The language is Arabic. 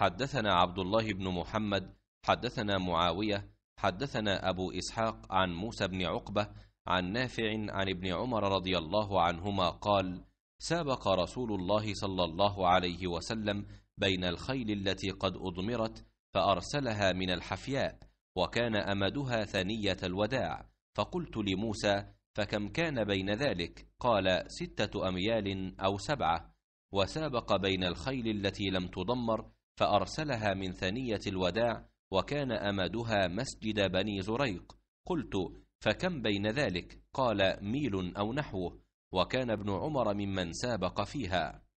حدثنا عبد الله بن محمد حدثنا معاويه حدثنا ابو اسحاق عن موسى بن عقبه عن نافع عن ابن عمر رضي الله عنهما قال سابق رسول الله صلى الله عليه وسلم بين الخيل التي قد اضمرت فارسلها من الحفياء وكان امدها ثنيه الوداع فقلت لموسى فكم كان بين ذلك قال سته اميال او سبعه وسابق بين الخيل التي لم تضمر فأرسلها من ثنية الوداع وكان أمدها مسجد بني زريق قلت فكم بين ذلك قال ميل أو نحوه وكان ابن عمر ممن سابق فيها